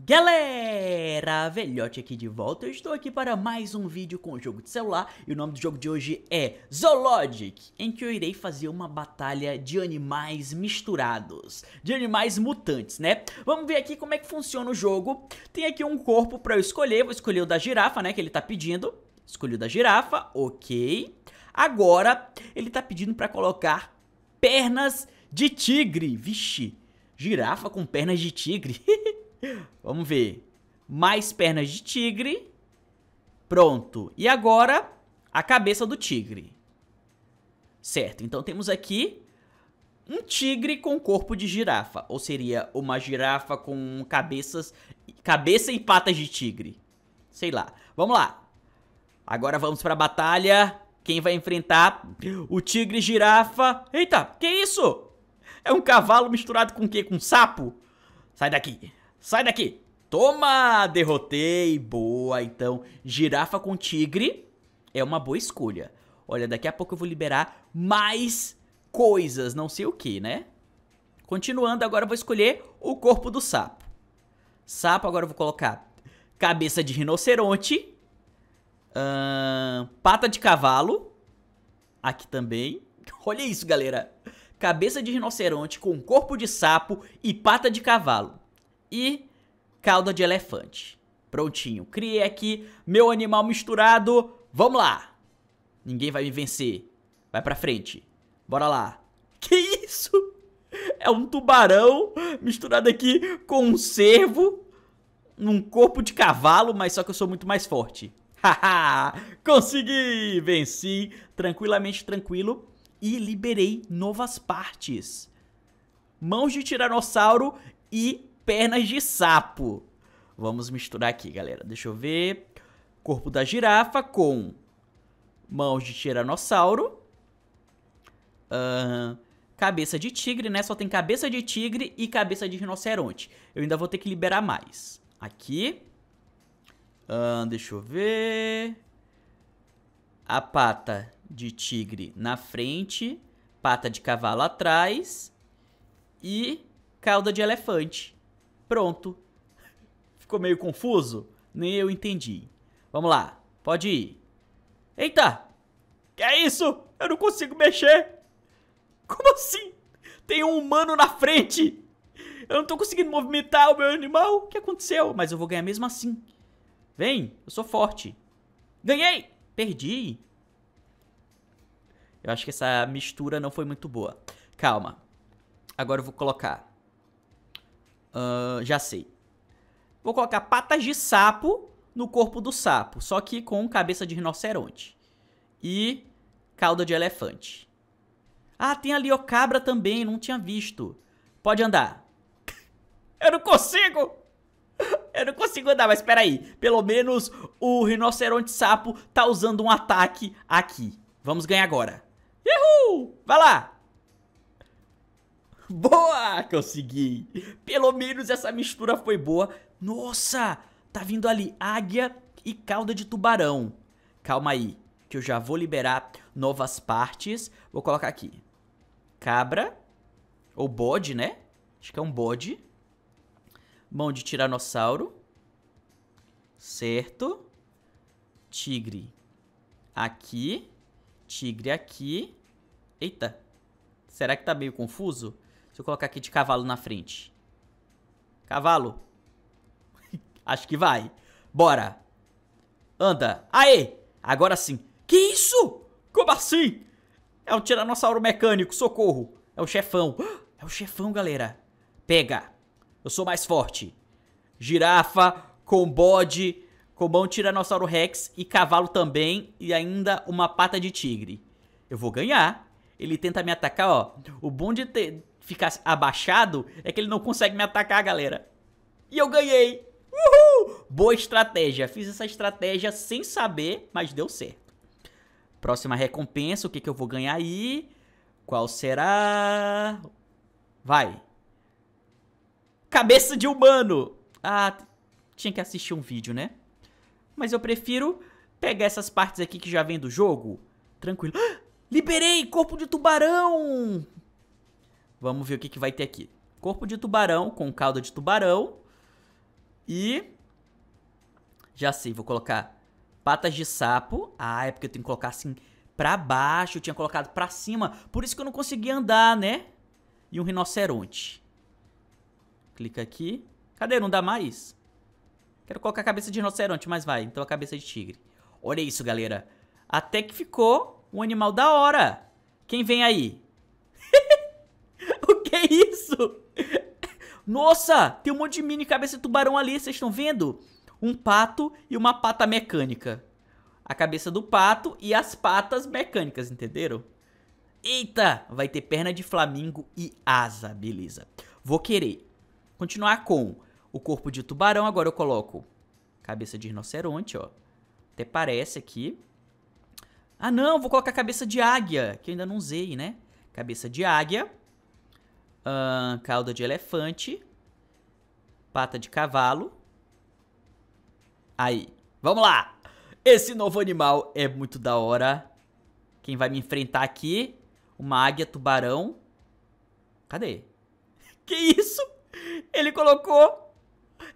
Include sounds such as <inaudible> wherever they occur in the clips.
Galera, Velhote aqui de volta, eu estou aqui para mais um vídeo com o jogo de celular e o nome do jogo de hoje é Zoologic, em que eu irei fazer uma batalha de animais misturados, de animais mutantes, né? Vamos ver aqui como é que funciona o jogo, tem aqui um corpo para eu escolher, vou escolher o da girafa, né, que ele está pedindo, escolhi o da girafa, ok. Agora, ele está pedindo para colocar pernas de tigre, vixe, girafa com pernas de tigre, <laughs> Vamos ver. Mais pernas de tigre. Pronto. E agora, a cabeça do tigre. Certo, então temos aqui um tigre com corpo de girafa. Ou seria uma girafa com cabeças, cabeça e patas de tigre. Sei lá. Vamos lá. Agora vamos pra batalha. Quem vai enfrentar o tigre girafa... Eita, que isso? É um cavalo misturado com o quê? Com um sapo? Sai daqui. Sai daqui! Toma! Derrotei! Boa, então. Girafa com tigre é uma boa escolha. Olha, daqui a pouco eu vou liberar mais coisas, não sei o que, né? Continuando, agora eu vou escolher o corpo do sapo. Sapo, agora eu vou colocar cabeça de rinoceronte, pata de cavalo, aqui também. <laughs> Olha isso, galera. Cabeça de rinoceronte com corpo de sapo e pata de cavalo e calda de elefante. Prontinho, criei aqui meu animal misturado. Vamos lá! Ninguém vai me vencer. Vai pra frente. Bora lá. <laughs> Que isso? É um tubarão misturado aqui com um cervo num corpo de cavalo, mas só que eu sou muito mais forte. <laughs> Haha! Consegui! Venci tranquilamente, tranquilo. E liberei novas partes. Mãos de tiranossauro e pernas de sapo. Vamos misturar aqui, galera. Deixa eu ver. Corpo da girafa com mãos de tiranossauro. Uhum cabeça de tigre, né? Só tem cabeça de tigre e cabeça de rinoceronte. Eu ainda vou ter que liberar mais. Aqui. deixa eu ver. A pata de tigre na frente. Pata de cavalo atrás. E cauda de elefante. Pronto. Ficou meio confuso? Nem eu entendi. Vamos lá, pode ir. Eita! Que é isso? Eu não consigo mexer! Como assim? Tem um humano na frente! Eu não tô conseguindo movimentar o meu animal! O que aconteceu? Mas eu vou ganhar mesmo assim. Vem, eu sou forte. Ganhei! Perdi! Eu acho que essa mistura não foi muito boa. Calma. Agora eu vou colocar Uh, já sei. Vou colocar patas de sapo no corpo do sapo, só que com cabeça de rinoceronte. E cauda de elefante. Ah, tem ali o cabra também, não tinha visto. Pode andar. <laughs> Eu não consigo! Eu não consigo andar, mas peraí. Pelo menos o rinoceronte sapo tá usando um ataque aqui. Vamos ganhar agora. Uhul! Vai lá! <laughs> Boa, consegui. Pelo menos essa mistura foi boa. Nossa, tá vindo ali águia e cauda de tubarão. Calma aí, que eu já vou liberar novas partes. Vou colocar aqui. Cabra. Ou bode, né? Acho que é um bode. Mão de tiranossauro. Certo. Tigre. Aqui. Tigre aqui. Eita. Será que tá meio confuso? Se eu colocar aqui de cavalo na frente. Cavalo. <laughs> Acho que vai. Bora. Anda. Aê! Agora sim. Que isso? Como assim? É um tiranossauro mecânico, socorro. É o chefão. <gasps> É o chefão, galera. Pega. Eu sou mais forte. Girafa com bode, com mão tiranossauro rex e cavalo também e ainda uma pata de tigre. Eu vou ganhar. Ele tenta me atacar, ó. O bom de ter, ficar abaixado, é que ele não consegue me atacar, galera. E eu ganhei! Uhul! Boa estratégia. Fiz essa estratégia sem saber, mas deu certo. Próxima recompensa, o que, que eu vou ganhar aí? Qual será? Vai. Cabeça de humano. Ah, tinha que assistir um vídeo, né? Mas eu prefiro pegar essas partes aqui que já vem do jogo. Tranquilo. <gasps> liberei! Corpo de tubarão! Vamos ver o que, que vai ter aqui. Corpo de tubarão com calda de tubarão. E... Já sei, vou colocar patas de sapo. Ah, é porque eu tenho que colocar assim pra baixo. Eu tinha colocado pra cima. Por isso que eu não conseguia andar, né? E um rinoceronte. Clica aqui. Cadê? Não dá mais? Quero colocar a cabeça de rinoceronte, mas vai. Então a cabeça de tigre. Olha isso, galera. Até que ficou um animal da hora. Quem vem aí? <laughs> É isso? Nossa, tem um monte de mini cabeça de tubarão ali, vocês estão vendo? Um pato e uma pata mecânica. A cabeça do pato e as patas mecânicas, entenderam? Eita, vai ter perna de flamingo e asa, beleza. Vou querer continuar com o corpo de tubarão, agora eu coloco cabeça de rinoceronte, ó. Até parece aqui. Ah não, vou colocar cabeça de águia, que eu ainda não usei, né? Cabeça de águia uh, cauda de elefante, pata de cavalo. Aí, vamos lá! Esse novo animal é muito da hora. Quem vai me enfrentar aqui? Uma águia tubarão. Cadê? <laughs> Que isso? Ele colocou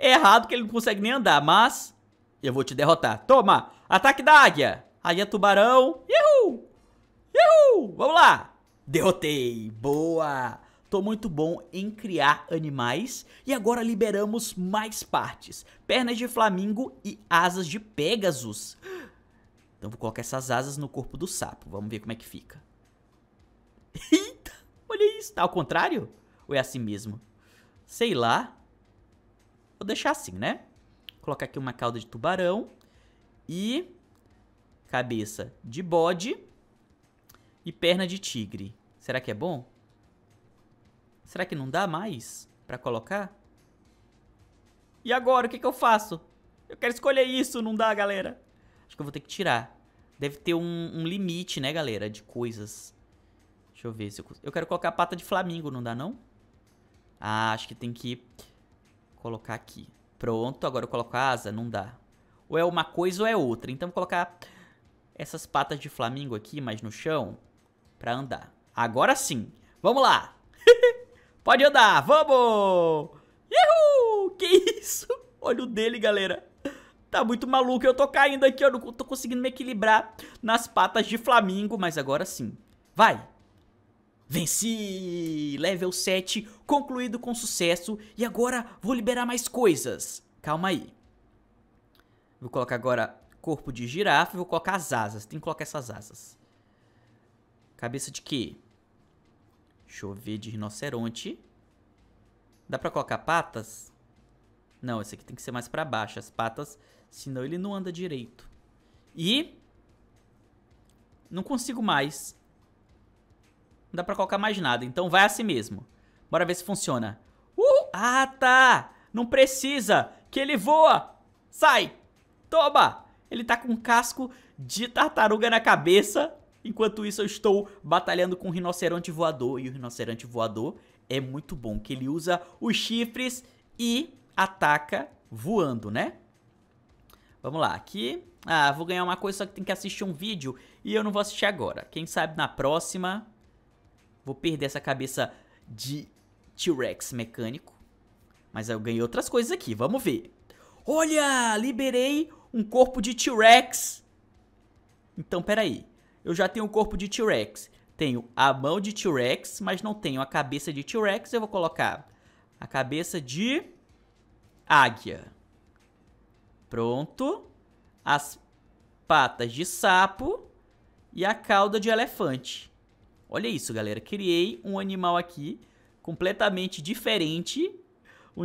é errado que ele não consegue nem andar, mas eu vou te derrotar. Toma! Ataque da águia! Águia tubarão. Uhul! Uhul! Vamos lá! Derrotei! Boa! Tô muito bom em criar animais. E agora liberamos mais partes. Pernas de flamingo e asas de Pegasus. Então vou colocar essas asas no corpo do sapo. Vamos ver como é que fica. <laughs> Eita, olha isso. Tá ao contrário? Ou é assim mesmo? Sei lá. Vou deixar assim, né? Colocar aqui uma cauda de tubarão. E cabeça de bode. E perna de tigre. Será que é bom? Será que não dá mais pra colocar? E agora, o que, que eu faço? Eu quero escolher isso, não dá, galera. Acho que eu vou ter que tirar. Deve ter um, um limite, né, galera, de coisas. Deixa eu ver se eu... Eu quero colocar a pata de flamingo, não dá, não? Ah, acho que tem que colocar aqui. Pronto, agora eu coloco a asa, não dá. Ou é uma coisa ou é outra. Então vou colocar essas patas de flamingo aqui mais no chão pra andar. Agora sim. Vamos lá. Pode andar, vamos! Uhul! Que isso? Olha o dele, galera. Tá muito maluco, eu tô caindo aqui, eu não tô conseguindo me equilibrar nas patas de flamingo, mas agora sim. Vai! Venci! Level 7, concluído com sucesso, e agora vou liberar mais coisas. Calma aí. Vou colocar agora corpo de girafa e vou colocar as asas. Tem que colocar essas asas. Cabeça de quê? Chover de rinoceronte. Dá pra colocar patas? Não, esse aqui tem que ser mais pra baixo. As patas, senão ele não anda direito. E... Não consigo mais. Não dá pra colocar mais nada. Então vai assim mesmo. Bora ver se funciona. Uh! Ah, tá! Não precisa! Que ele voa! Sai! Toma! Ele tá com um casco de tartaruga na cabeça. Enquanto isso, eu estou batalhando com o rinoceronte voador. E o rinoceronte voador é muito bom, que ele usa os chifres e ataca voando, né? Vamos lá, aqui... Ah, vou ganhar uma coisa, só que tem que assistir um vídeo. E eu não vou assistir agora. Quem sabe na próxima... Vou perder essa cabeça de T-Rex mecânico. Mas eu ganhei outras coisas aqui, vamos ver. Olha, liberei um corpo de T-Rex. Então, peraí eu já tenho o corpo de T-Rex. Tenho a mão de T-Rex, mas não tenho a cabeça de T-Rex. Eu vou colocar a cabeça de águia. Pronto. As patas de sapo e a cauda de elefante. Olha isso, galera. Criei um animal aqui completamente diferente. Um, <laughs>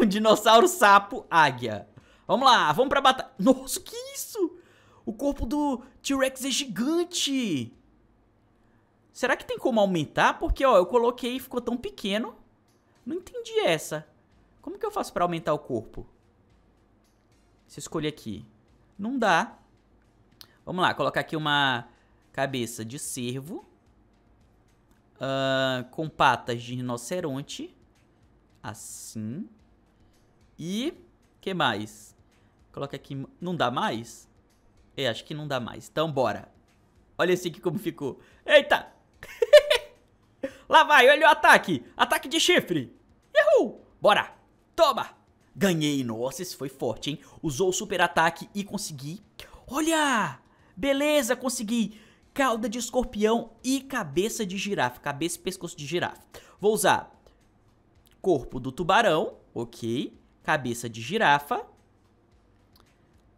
um dinossauro sapo águia. Vamos lá, vamos pra batalha. Nossa, que isso? O corpo do T-Rex é gigante! Será que tem como aumentar? Porque, ó, eu coloquei e ficou tão pequeno. Não entendi essa. Como que eu faço pra aumentar o corpo? Se eu escolher aqui. Não dá. Vamos lá, colocar aqui uma cabeça de cervo. Uh, com patas de rinoceronte. Assim. E... que mais? Coloca aqui... Não dá mais? É, acho que não dá mais. Então bora. Olha esse aqui como ficou. Eita! <laughs> Lá vai, olha o ataque. Ataque de chifre. Errou. Bora. Toma. Ganhei. Nossa, esse foi forte, hein? Usou o super ataque e consegui. Olha! Beleza, consegui. Cauda de escorpião e cabeça de girafa. Cabeça e pescoço de girafa. Vou usar corpo do tubarão, ok. Cabeça de girafa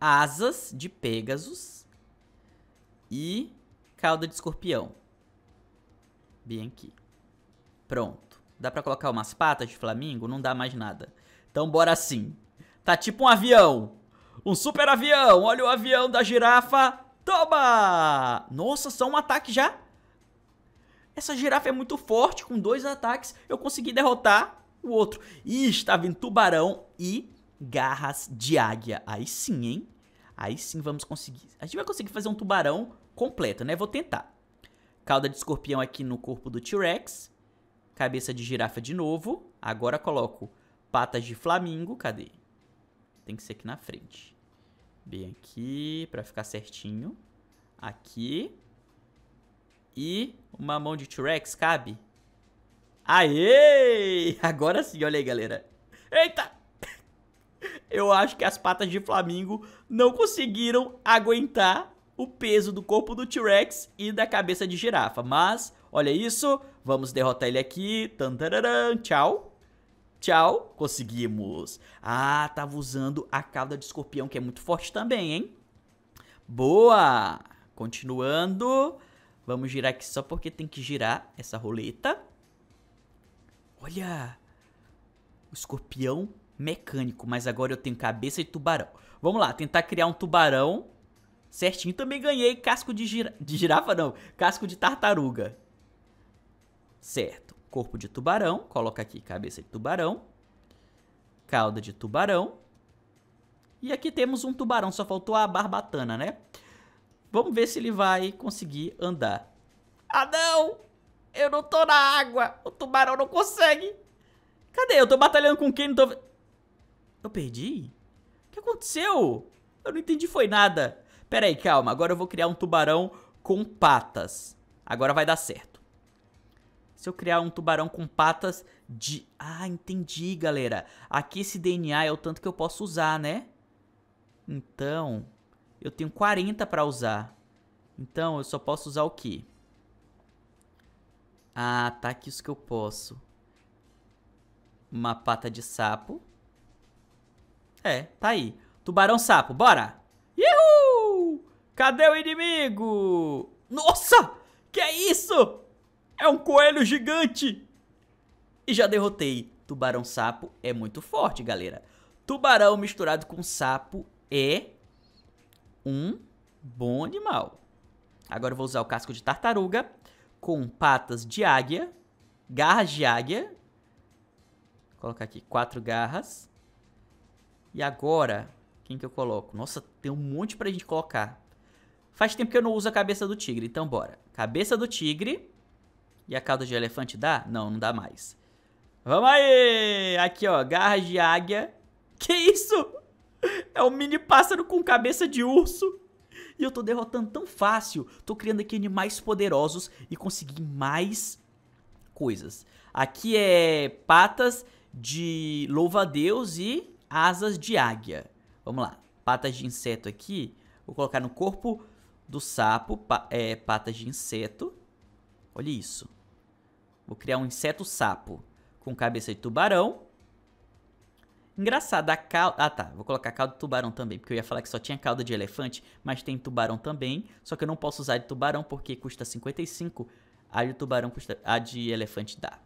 asas de Pegasus e cauda de escorpião. Bem aqui. Pronto. Dá pra colocar umas patas de flamingo? Não dá mais nada. Então bora sim. Tá tipo um avião. Um super avião. Olha o avião da girafa. Toma! Nossa, só um ataque já? Essa girafa é muito forte. Com dois ataques eu consegui derrotar o outro. E está vindo tubarão e garras de águia. Aí sim, hein? Aí sim vamos conseguir. A gente vai conseguir fazer um tubarão completo, né? Vou tentar. Cauda de escorpião aqui no corpo do T-Rex. Cabeça de girafa de novo. Agora coloco patas de flamingo. Cadê? Tem que ser aqui na frente. Bem aqui, pra ficar certinho. Aqui. E uma mão de T-Rex, cabe? Aê! <laughs> Agora sim, olha aí, galera. Eita! eu acho que as patas de Flamingo não conseguiram aguentar o peso do corpo do T-Rex e da cabeça de girafa. Mas, olha isso, vamos derrotar ele aqui. tchau. Tchau, conseguimos. Ah, tava usando a cauda de escorpião, que é muito forte também, hein? Boa! Continuando. Vamos girar aqui só porque tem que girar essa roleta. Olha! O escorpião mecânico, mas agora eu tenho cabeça de tubarão. Vamos lá, tentar criar um tubarão certinho. Também ganhei casco de, gir de girafa, não, casco de tartaruga. Certo, corpo de tubarão, coloca aqui cabeça de tubarão, cauda de tubarão. E aqui temos um tubarão, só faltou a barbatana, né? Vamos ver se ele vai conseguir andar. Ah, não! Eu não tô na água! O tubarão não consegue! Cadê? Eu tô batalhando com quem? Não tô... Eu perdi? O que aconteceu? Eu não entendi foi nada. Pera aí, calma. Agora eu vou criar um tubarão com patas. Agora vai dar certo. Se eu criar um tubarão com patas de... Ah, entendi, galera. Aqui esse DNA é o tanto que eu posso usar, né? Então, eu tenho 40 para usar. Então, eu só posso usar o quê? Ah, tá aqui isso que eu posso. Uma pata de sapo. É, tá aí. Tubarão sapo, bora! Uhul! Cadê o inimigo? Nossa! Que é isso? É um coelho gigante! E já derrotei. Tubarão sapo é muito forte, galera. Tubarão misturado com sapo é um bom animal. Agora eu vou usar o casco de tartaruga com patas de águia, garras de águia. Vou colocar aqui quatro garras. E agora, quem que eu coloco? Nossa, tem um monte pra gente colocar. Faz tempo que eu não uso a cabeça do tigre, então bora. Cabeça do tigre. E a cauda de elefante dá? Não, não dá mais. Vamos aí! Aqui, ó, garras de águia. <laughs> Que isso? É um mini pássaro com cabeça de urso. E eu tô derrotando tão fácil. Tô criando aqui animais poderosos e consegui mais coisas. Aqui é patas de louva-a-deus e asas de águia. Vamos lá, patas de inseto aqui, vou colocar no corpo do sapo, pa é, patas de inseto. Olha isso. Vou criar um inseto sapo com cabeça de tubarão. Engraçado, a cauda... Ah, tá. Vou colocar cauda de tubarão também, porque eu ia falar que só tinha cauda de elefante, mas tem tubarão também. Só que eu não posso usar de tubarão, porque custa 55. A de tubarão custa... A de elefante dá.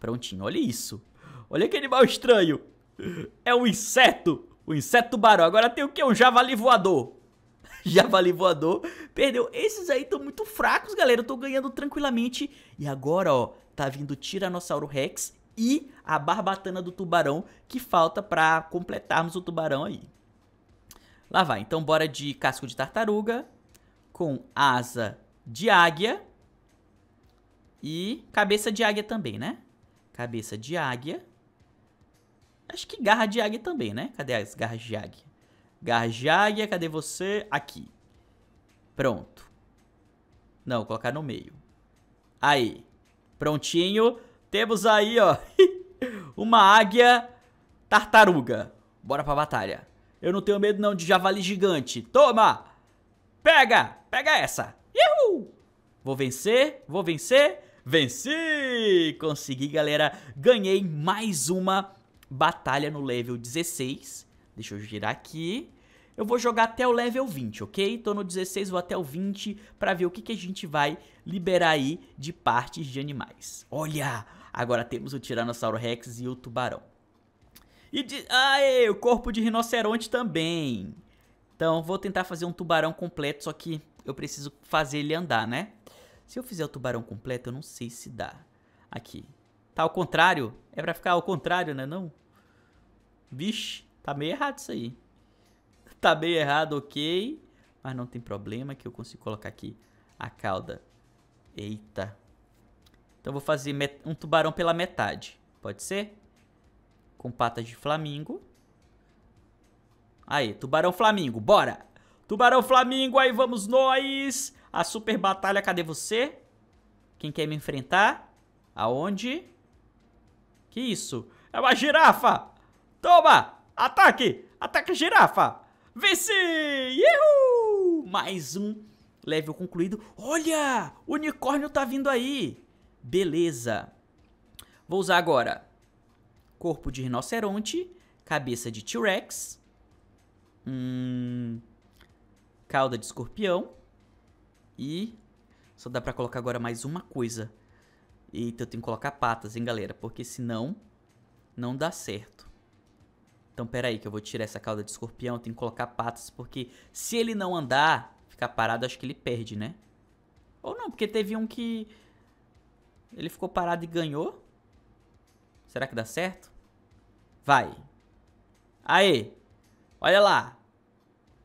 Prontinho. Olha isso. Olha que animal estranho. <laughs> É um inseto. O um inseto tubarão. Agora tem o que? Um javali voador. <laughs> javali voador. Perdeu. Esses aí estão muito fracos, galera. Eu tô ganhando tranquilamente. E agora, ó, tá vindo Tiranossauro Rex e a barbatana do tubarão que falta pra completarmos o tubarão aí. Lá vai. Então, bora de casco de tartaruga com asa de águia e cabeça de águia também, né? Cabeça de águia. Acho que garra de águia também, né? Cadê as garras de águia? Garra de águia, cadê você? Aqui. Pronto. Não, colocar no meio. Aí. Prontinho. Temos aí, ó. <laughs> uma águia tartaruga. Bora pra batalha. Eu não tenho medo não de javali gigante. Toma! Pega! Pega essa! Uhul! Vou vencer, vou vencer. Venci! Consegui, galera. Ganhei mais uma batalha no level 16. Deixa eu girar aqui. Eu vou jogar até o level 20, ok? Tô no 16, vou até o 20 pra ver o que, que a gente vai liberar aí de partes de animais. Olha! Agora temos o Tiranossauro Rex e o Tubarão. E de... Aê, o corpo de rinoceronte também. Então, vou tentar fazer um tubarão completo, só que eu preciso fazer ele andar, né? Se eu fizer o tubarão completo, eu não sei se dá. Aqui. Tá ao contrário? É pra ficar ao contrário, né? Não? Vixe, tá meio errado isso aí. Tá meio errado, ok. Mas não tem problema que eu consigo colocar aqui a cauda. Eita. Então vou fazer um tubarão pela metade. Pode ser? Com patas de flamingo. Aí, tubarão flamingo, bora! Tubarão flamingo, aí vamos nós! A super batalha, cadê você? Quem quer me enfrentar? Aonde? Que isso? É uma girafa! Toma! Ataque! Ataque girafa! Venci! Uhul! Mais um level concluído. Olha! O unicórnio tá vindo aí! Beleza. Vou usar agora corpo de rinoceronte, cabeça de T-Rex, hum, cauda de escorpião e só dá pra colocar agora mais uma coisa. Eita, eu tenho que colocar patas, hein, galera? Porque senão não dá certo então peraí que eu vou tirar essa cauda de escorpião, tem que colocar patas, porque se ele não andar, ficar parado, acho que ele perde, né? Ou não, porque teve um que ele ficou parado e ganhou. Será que dá certo? Vai. Aí. Olha lá.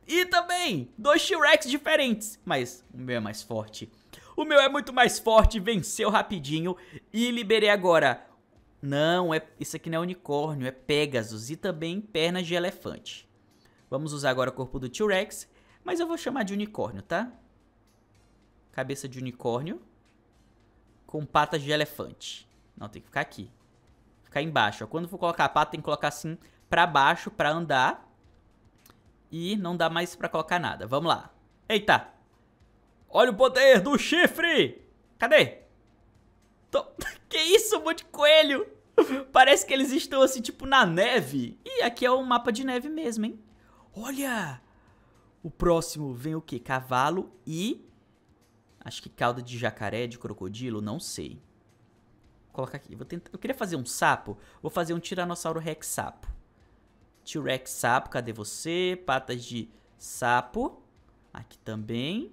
E também, dois T-Rex diferentes, mas o meu é mais forte. O meu é muito mais forte, venceu rapidinho e liberei agora não, é, isso aqui não é unicórnio, é Pegasus e também pernas de elefante. Vamos usar agora o corpo do T-Rex, mas eu vou chamar de unicórnio, tá? Cabeça de unicórnio com patas de elefante. Não, tem que ficar aqui. Ficar embaixo. Ó. Quando for colocar a pata, tem que colocar assim pra baixo pra andar. E não dá mais pra colocar nada. Vamos lá. Eita! Olha o poder do chifre! Cadê? <laughs> Que isso, um monte de coelho! Parece que eles estão assim, tipo, na neve. E aqui é o um mapa de neve mesmo, hein? Olha! O próximo vem o quê? Cavalo e... Acho que cauda de jacaré, de crocodilo, não sei. Vou colocar aqui. Vou tentar... Eu queria fazer um sapo. Vou fazer um Tiranossauro Rex sapo. T-Rex sapo, cadê você? Patas de sapo. Aqui também.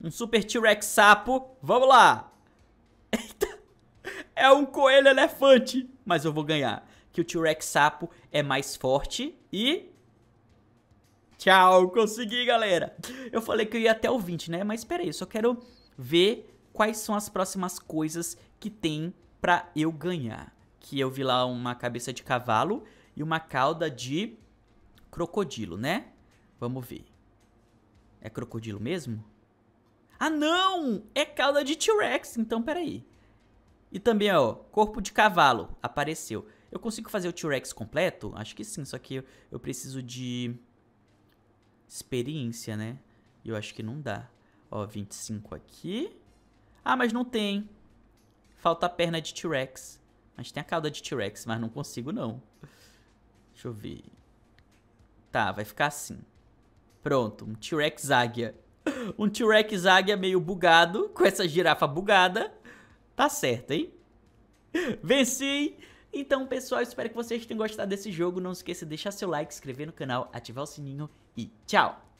Um super T-Rex sapo. Vamos lá! é um coelho elefante, mas eu vou ganhar. Que o T-Rex sapo é mais forte e... Tchau, consegui, galera. Eu falei que eu ia até o 20, né? Mas peraí, eu só quero ver quais são as próximas coisas que tem pra eu ganhar. Que eu vi lá uma cabeça de cavalo e uma cauda de crocodilo, né? Vamos ver. É crocodilo mesmo? Ah, não! É cauda de T-Rex, então peraí. E também, ó, corpo de cavalo apareceu. Eu consigo fazer o T-Rex completo? Acho que sim, só que eu, eu preciso de experiência, né? E eu acho que não dá. Ó, 25 aqui. Ah, mas não tem. Falta a perna de T-Rex. Mas tem a cauda de T-Rex, mas não consigo não. Deixa eu ver. Tá, vai ficar assim. Pronto, um T-Rex águia. <laughs> Um T-Rex águia meio bugado, com essa girafa bugada tá certo, hein? <laughs> Venci! Então, pessoal, espero que vocês tenham gostado desse jogo. Não esqueça de deixar seu like, se inscrever no canal, ativar o sininho e tchau!